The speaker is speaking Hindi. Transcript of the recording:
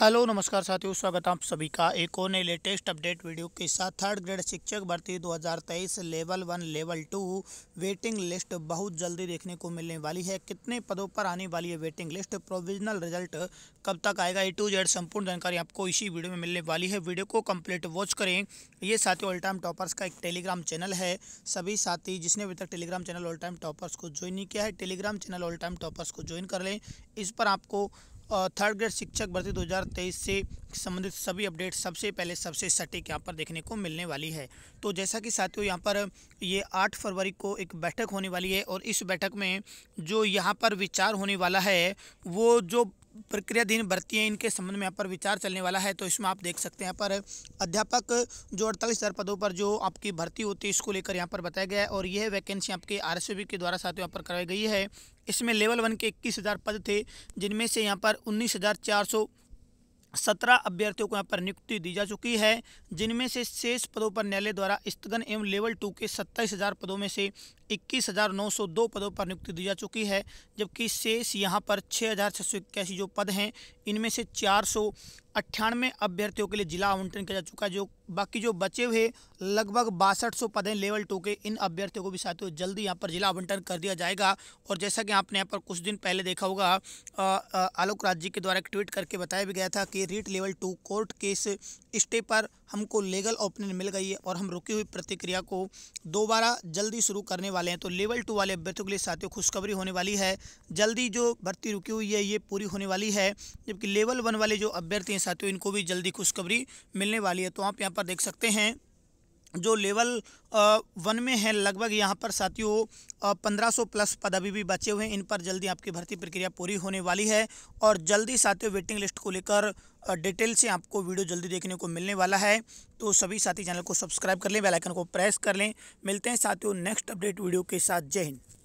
हेलो नमस्कार साथियों स्वागत है आप सभी का एक और नए लेटेस्ट अपडेट वीडियो के साथ थर्ड ग्रेड शिक्षक भर्ती 2023 level one level two waiting list बहुत जल्दी देखने को मिलने वाली है कितने पदों पर आने वाली है वेटिंग लिस्ट प्रोविजनल रिजल्ट कब तक आएगा ए टू जेड संपूर्ण जानकारी आपको इसी वीडियो में मिलने वाली है वीडियो को कम्प्लीट वॉच करें ये साथी ऑल टाइम टॉपर्स का एक टेलीग्राम चैनल है सभी साथी जिसने अभी तक Telegram channel all time toppers को ज्वाइन नहीं किया है Telegram channel all time toppers को ज्वाइन कर लें इस पर आपको थर्ड ग्रेड शिक्षक भर्ती 2023 से संबंधित सभी अपडेट सबसे पहले सबसे सटीक यहाँ पर देखने को मिलने वाली है तो जैसा कि साथियों यहाँ पर ये 8 फरवरी को एक बैठक होने वाली है और इस बैठक में जो यहाँ पर विचार होने वाला है वो जो प्रक्रियाधीन भर्ती हैं इनके संबंध में यहाँ पर विचार चलने वाला है तो इसमें आप देख सकते हैं यहाँ पर अध्यापक जो अड़तालीस हज़ार पदों पर जो आपकी भर्ती होती है इसको लेकर यहाँ पर बताया गया है और यह वैकेंसी आपके आर के द्वारा साथ यहाँ पर करवाई गई है इसमें लेवल वन के इक्कीस हज़ार पद थे जिनमें से यहाँ पर उन्नीस हज़ार चार सौ सत्रह अभ्यर्थियों को यहाँ पर नियुक्ति दी जा चुकी है जिनमें से शेष पदों पर न्यायालय द्वारा स्थगन एवं लेवल टू के सत्ताईस हज़ार पदों में से इक्कीस हज़ार नौ सौ दो पदों पर नियुक्ति दी जा चुकी है जबकि शेष यहाँ पर छः हज़ार छः सौ इक्यासी जो पद हैं इनमें से चार सौ अट्ठानवे अभ्यर्थियों के लिए जिला आवंटन किया जा चुका है जो बाकी जो बचे हुए लगभग बासठ सौ पद हैं लेवल टू के इन अभ्यर्थियों को भी साथ तो जल्दी यहाँ पर जिला आवंटन कर दिया जाएगा और जैसा कि आपने यहाँ पर कुछ दिन पहले देखा होगा आलोक राज जी के द्वारा एक ट्वीट करके बताया भी गया था कि REET level two court case stay पर हमको लीगल ओपिनियन मिल गई है और हम रुकी हुई प्रतिक्रिया को दोबारा जल्दी शुरू करने वाले वाले हैं तो लेवल टू वाले अभ्यर्थियों के लिए साथियों खुशखबरी होने वाली है जल्दी जो भर्ती रुकी हुई है ये पूरी होने वाली है जबकि लेवल वन वाले जो अभ्यर्थी हैं साथियों इनको भी जल्दी खुशखबरी मिलने वाली है तो आप यहाँ पर देख सकते हैं जो लेवल वन में है लगभग यहाँ पर साथियों पंद्रह सौ प्लस पद अभी भी बचे हुए हैं इन पर जल्दी आपकी भर्ती प्रक्रिया पूरी होने वाली है और जल्दी साथियों वेटिंग लिस्ट को लेकर डिटेल से आपको वीडियो जल्दी देखने को मिलने वाला है तो सभी साथी चैनल को सब्सक्राइब कर लें बेलाइकन को प्रेस कर लें मिलते हैं साथियों नेक्स्ट अपडेट वीडियो के साथ जय हिंद